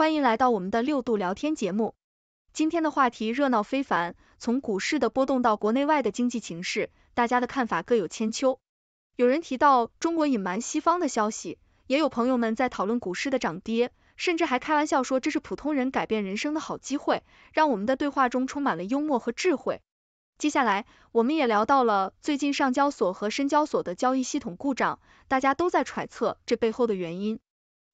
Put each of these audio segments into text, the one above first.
欢迎来到我们的六度聊天节目，今天的话题热闹非凡，从股市的波动到国内外的经济形势，大家的看法各有千秋。有人提到中国隐瞒西方的消息，也有朋友们在讨论股市的涨跌，甚至还开玩笑说这是普通人改变人生的好机会，让我们的对话中充满了幽默和智慧。接下来，我们也聊到了最近上交所和深交所的交易系统故障，大家都在揣测这背后的原因。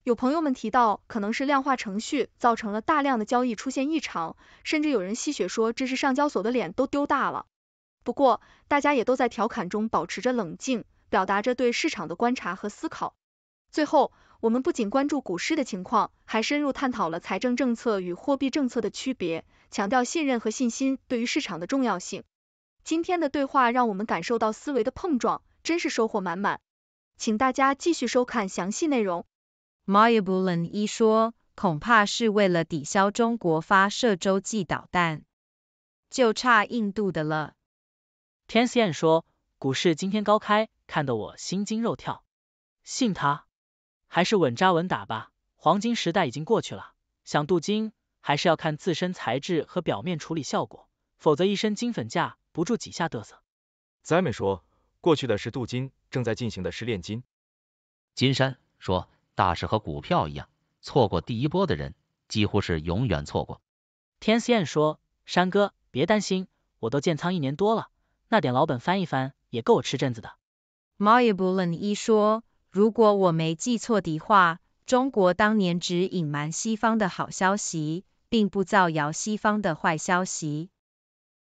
有朋友们提到，可能是量化程序造成了大量的交易出现异常，甚至有人戏谑说这是上交所的脸都丢大了。不过，大家也都在调侃中保持着冷静，表达着对市场的观察和思考。最后，我们不仅关注股市的情况，还深入探讨了财政政策与货币政策的区别，强调信任和信心对于市场的重要性。今天的对话让我们感受到思维的碰撞，真是收获满满。请大家继续收看详细内容。Mayabulan 一说，恐怕是为了抵消中国发射洲际导弹，就差印度的了。天思燕说，股市今天高开，看得我心惊肉跳，信他？还是稳扎稳打吧。黄金时代已经过去了，想镀金，还是要看自身材质和表面处理效果，否则一身金粉架不住几下嘚瑟。z a m e n 说，过去的是镀金，正在进行的是炼金。金山说。大事和股票一样，错过第一波的人，几乎是永远错过。天线说，山哥别担心，我都建仓一年多了，那点老本翻一翻也够我吃阵子的。Moybullen 一说，如果我没记错的话，中国当年只隐瞒西方的好消息，并不造谣西方的坏消息。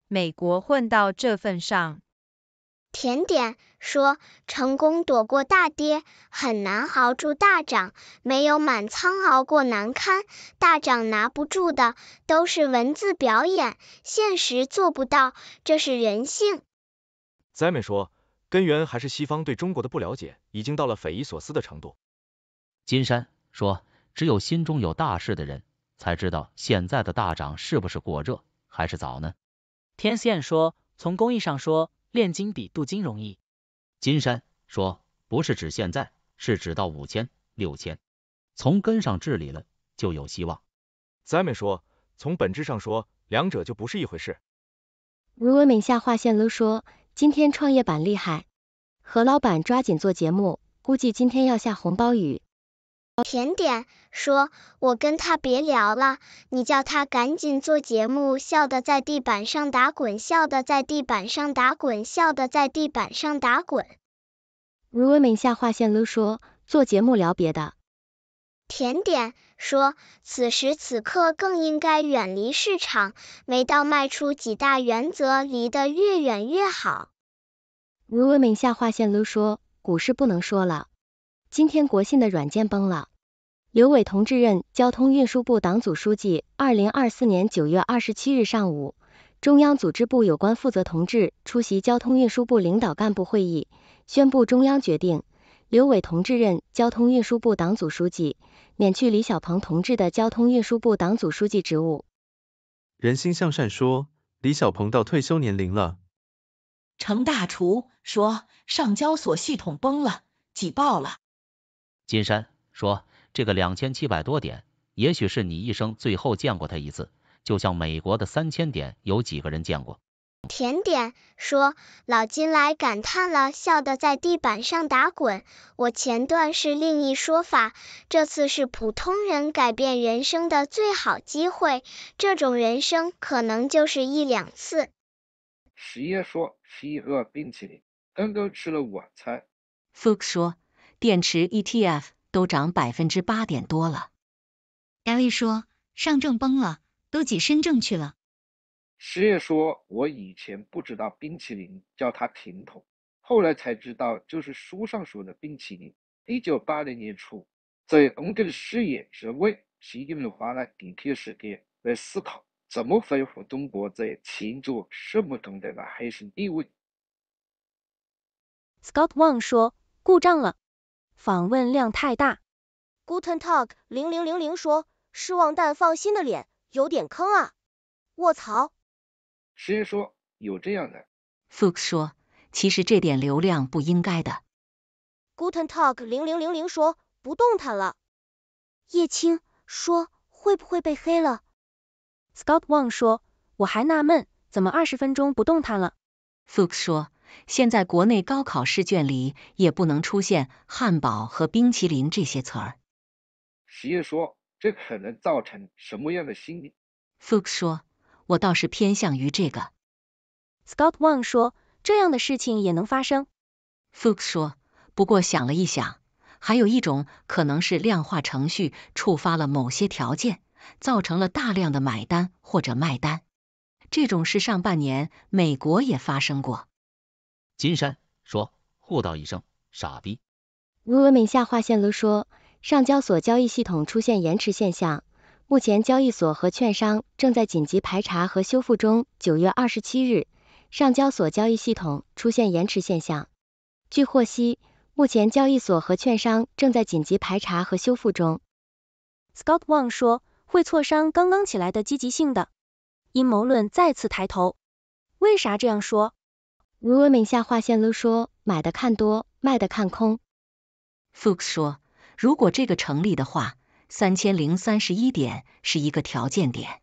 美国混到这份上。甜点说，成功躲过大跌，很难熬住大涨，没有满仓熬过难堪，大涨拿不住的，都是文字表演，现实做不到，这是人性。Zami 说，根源还是西方对中国的不了解，已经到了匪夷所思的程度。金山说，只有心中有大事的人，才知道现在的大涨是不是过热，还是早呢？天线说，从工艺上说。炼金比镀金容易，金山说不是指现在，是指到五千、六千，从根上治理了就有希望。z a y 说，从本质上说，两者就不是一回事。吴文敏下划线了说，今天创业板厉害，何老板抓紧做节目，估计今天要下红包雨。甜点说，我跟他别聊了，你叫他赶紧做节目，笑的在地板上打滚，笑的在地板上打滚，笑的在地板上打滚。如 u 敏下划线了，说，做节目聊别的。甜点说，此时此刻更应该远离市场，没到卖出几大原则，离得越远越好。如 u 敏下划线了，说，股市不能说了。今天国信的软件崩了。刘伟同志任交通运输部党组书记。二零二四年九月二十七日上午，中央组织部有关负责同志出席交通运输部领导干部会议，宣布中央决定，刘伟同志任交通运输部党组书记，免去李小鹏同志的交通运输部党组书记职务。人心向善说，李小鹏到退休年龄了。程大厨说，上交所系统崩了，挤爆了。金山说：“这个两千七百多点，也许是你一生最后见过他一次，就像美国的三千点，有几个人见过。”甜点说：“老金来感叹了，笑得在地板上打滚。我前段是另一说法，这次是普通人改变人生的最好机会，这种人生可能就是一两次。”十月说：“吃一个冰淇淋，刚刚吃了晚餐。”福克说。电池 ETF 都涨百分之八点多了。艾薇说，上证崩了，都挤深证去了。师爷说，我以前不知道冰淇淋叫它甜筒，后来才知道就是书上说的冰淇淋。一九八零年初，在东德的师之外，习近平花了几天时间来思考，怎么恢复中国在前桌什么中的核心地位。Scott Wang 说，故障了。访问量太大，Guten t a g 零零零零说失望但放心的脸有点坑啊，卧槽。谁说有这样的。f u k s 说，其实这点流量不应该的。Guten t a g 零零零零说不动弹了。叶青说会不会被黑了？Scott Wang 说我还纳闷怎么二十分钟不动弹了。f u h k 说。现在国内高考试卷里也不能出现汉堡和冰淇淋这些词儿。实业说，这可能造成什么样的心理？Fuchs 说，我倒是偏向于这个。Scott Wang 说，这样的事情也能发生。Fuchs 说，不过想了一想，还有一种可能是量化程序触发了某些条件，造成了大量的买单或者卖单。这种事上半年美国也发生过。金山说，互道一声傻逼。吴文明下划线了说，上交所交易系统出现延迟现象，目前交易所和券商正在紧急排查和修复中。九月二十七日，上交所交易系统出现延迟现象，据获悉，目前交易所和券商正在紧急排查和修复中。Scott Wang 说，会挫伤刚刚起来的积极性的。阴谋论再次抬头，为啥这样说？如 u m 下划线了说，买的看多，卖的看空。Fuchs 说，如果这个成立的话，三千零三十一点是一个条件点。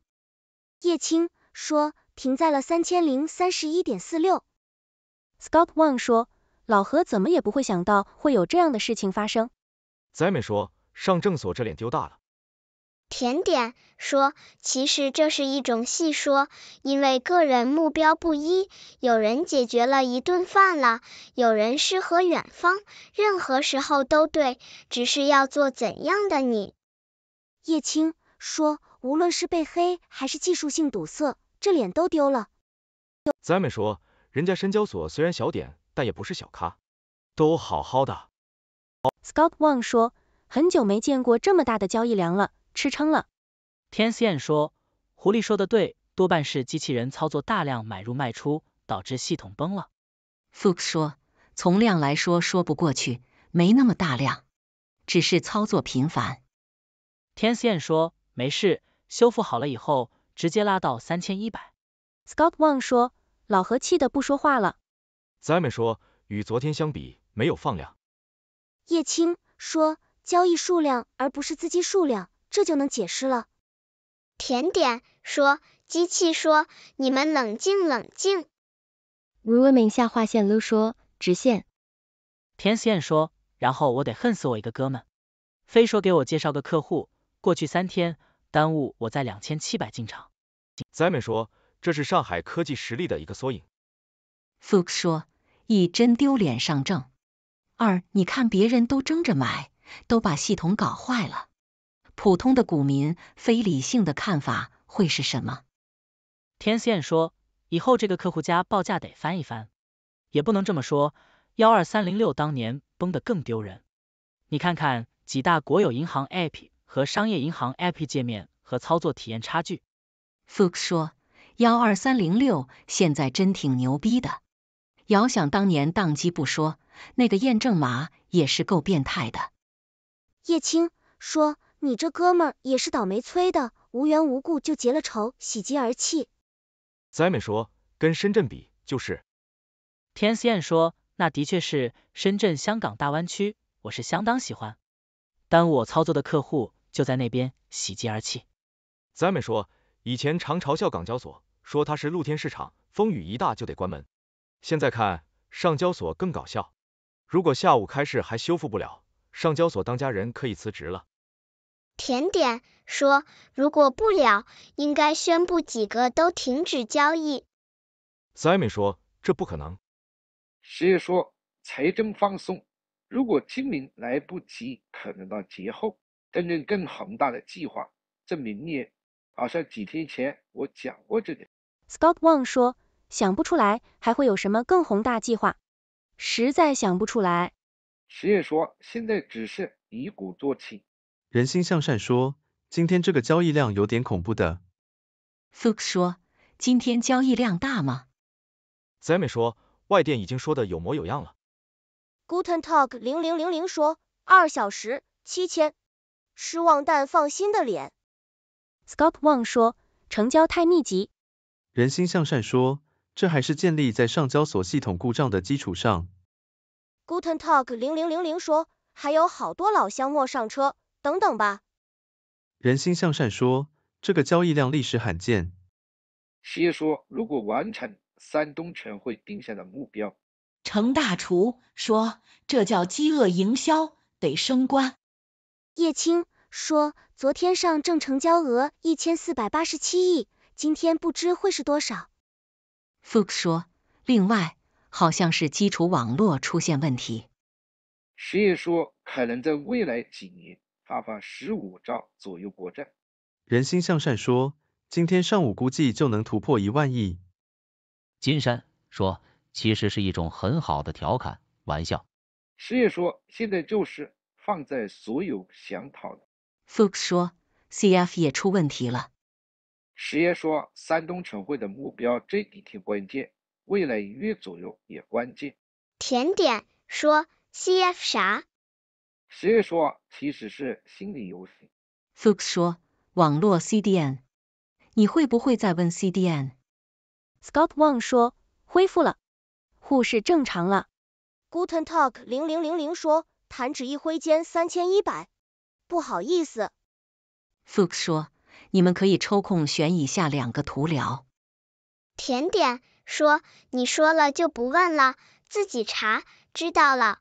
叶青说，停在了三千零三十一点四六。Scott Wang 说，老何怎么也不会想到会有这样的事情发生。Zayn 说，上证所这脸丢大了。甜点说，其实这是一种戏说，因为个人目标不一，有人解决了一顿饭了，有人诗和远方，任何时候都对，只是要做怎样的你。叶青说，无论是被黑还是技术性堵塞，这脸都丢了。z a m i 说，人家深交所虽然小点，但也不是小咖，都好好的。Scott Wang 说，很久没见过这么大的交易量了。吃撑了，天思燕说，狐狸说的对，多半是机器人操作大量买入卖出，导致系统崩了。Fox 说，从量来说说不过去，没那么大量，只是操作频繁。天思燕说，没事，修复好了以后直接拉到三千一百。Scott Wang 说，老何气的不说话了。Simon 说，与昨天相比没有放量。叶青说，交易数量而不是资金数量。这就能解释了。甜点说，机器说，你们冷静冷静。瑞文明下划线勒说，直线。田思燕说，然后我得恨死我一个哥们，非说给我介绍个客户，过去三天耽误我在两千七百进场。Zami 说，这是上海科技实力的一个缩影。Fook 说，一真丢脸上证，二你看别人都争着买，都把系统搞坏了。普通的股民非理性的看法会是什么？天线说，以后这个客户家报价得翻一翻，也不能这么说。幺二三零六当年崩得更丢人，你看看几大国有银行 app 和商业银行 app 界面和操作体验差距。f Fook 说，幺二三零六现在真挺牛逼的，遥想当年宕机不说，那个验证码也是够变态的。叶青说。你这哥们也是倒霉催的，无缘无故就结了仇，喜极而泣。Zayn 说，跟深圳比就是。Tansyan 说，那的确是深圳香港大湾区，我是相当喜欢。耽误我操作的客户就在那边，喜极而泣。Zayn 说，以前常嘲笑港交所，说它是露天市场，风雨一大就得关门。现在看上交所更搞笑，如果下午开市还修复不了，上交所当家人可以辞职了。甜点说，如果不了，应该宣布几个都停止交易。i m o n 说，这不可能。实业说，财政放松，如果清明来不及，可能到节后，真正更宏大的计划在明年。好像几天前我讲过这点。Scott Wang 说，想不出来，还会有什么更宏大计划？实在想不出来。实业说，现在只是以鼓作气。人心向善说，今天这个交易量有点恐怖的。Fuk 说，今天交易量大吗？Zami 说，外电已经说的有模有样了。Guten Talk 零零零零说，二小时七千，失望但放心的脸。Scop Wang 说，成交太密集。人心向善说，这还是建立在上交所系统故障的基础上。Guten Talk 零零零零说，还有好多老乡没上车。等等吧。人心向善说，这个交易量历史罕见。十业说，如果完成山东全会定下的目标。程大厨说，这叫饥饿营销，得升官。叶青说，昨天上证成交额一千四百八十七亿，今天不知会是多少。Fook 说，另外，好像是基础网络出现问题。十业说，可能在未来几年。发放十五兆左右国债，人心向善说，今天上午估计就能突破一万亿。金山说，其实是一种很好的调侃，玩笑。实爷说，现在就是放在所有想跑的。Fox 说，CF 也出问题了。实业说，山东省会的目标这几天关键，未来一月左右也关键。甜点说，CF 啥？谁月说，其实是心理游戏。Fuchs 说，网络 CDN。你会不会再问 CDN？Scott Wang 说，恢复了，护士正常了。Guten Talk 零零零零说，弹指一挥间三千一百。不好意思。Fuchs 说，你们可以抽空选以下两个图聊。甜点说，你说了就不问了，自己查，知道了。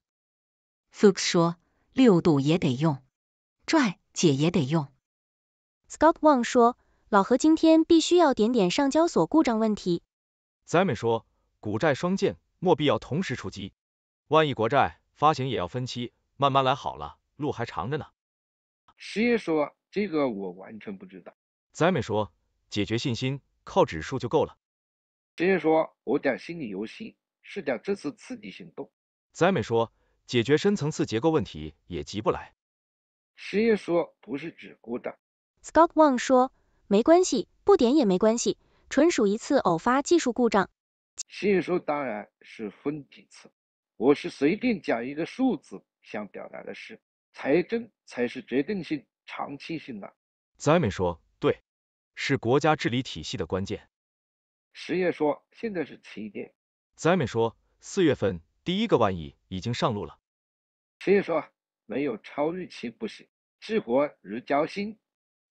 Fuchs 说。六度也得用，拽姐也得用。Scott Wang 说，老何今天必须要点点上交所故障问题。Zami 说，股债双剑，莫必要同时出击。万亿国债发行也要分期，慢慢来好了，路还长着呢。实爷说，这个我完全不知道。Zami 说，解决信心，靠指数就够了。实爷说，我讲心理游戏，是讲这次刺激行动。Zami 说。解决深层次结构问题也急不来。实验说不是只故障 Scott Wang 说，没关系，不点也没关系，纯属一次偶发技术故障。实验说当然是分几次，我是随便讲一个数字，想表达的是财政才是决定性、长期性的。灾美 m 说对，是国家治理体系的关键。实验说现在是起点。灾美 m 说四月份。第一个万亿已经上路了。谁说，没有超预期不行，激活如交心。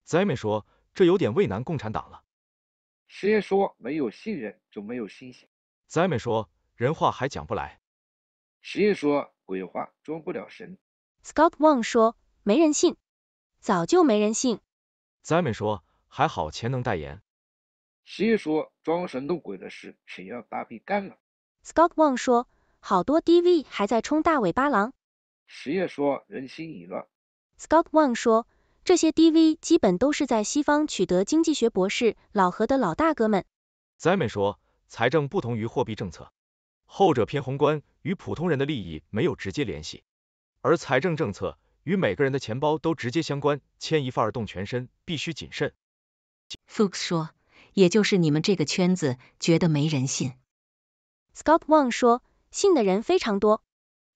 灾美说，这有点为难共产党了。谁说，没有信任就没有信心。灾美说，人话还讲不来。谁说，鬼话装不了神。Scott Wang 说，没人信，早就没人信。灾美说，还好钱能代言。谁说，装神弄鬼的事，谁要大笔干了？Scott Wang 说。好多 D V 还在冲大尾巴狼。实业说人心已乱。Scott Wang 说，这些 D V 基本都是在西方取得经济学博士老何的老大哥们。z a n 说，财政不同于货币政策，后者偏宏观，与普通人的利益没有直接联系，而财政政策与每个人的钱包都直接相关，牵一发而动全身，必须谨慎。f h s 说，也就是你们这个圈子觉得没人信。Scott Wang 说。信的人非常多，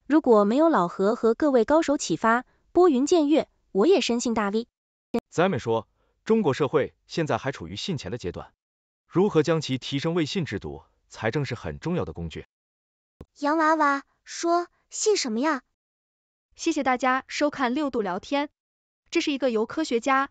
如果没有老何和各位高手启发，拨云见月，我也深信大 V。咱们说，中国社会现在还处于信钱的阶段，如何将其提升为信制度，财政是很重要的工具。洋娃娃说，信什么呀？谢谢大家收看六度聊天，这是一个由科学家。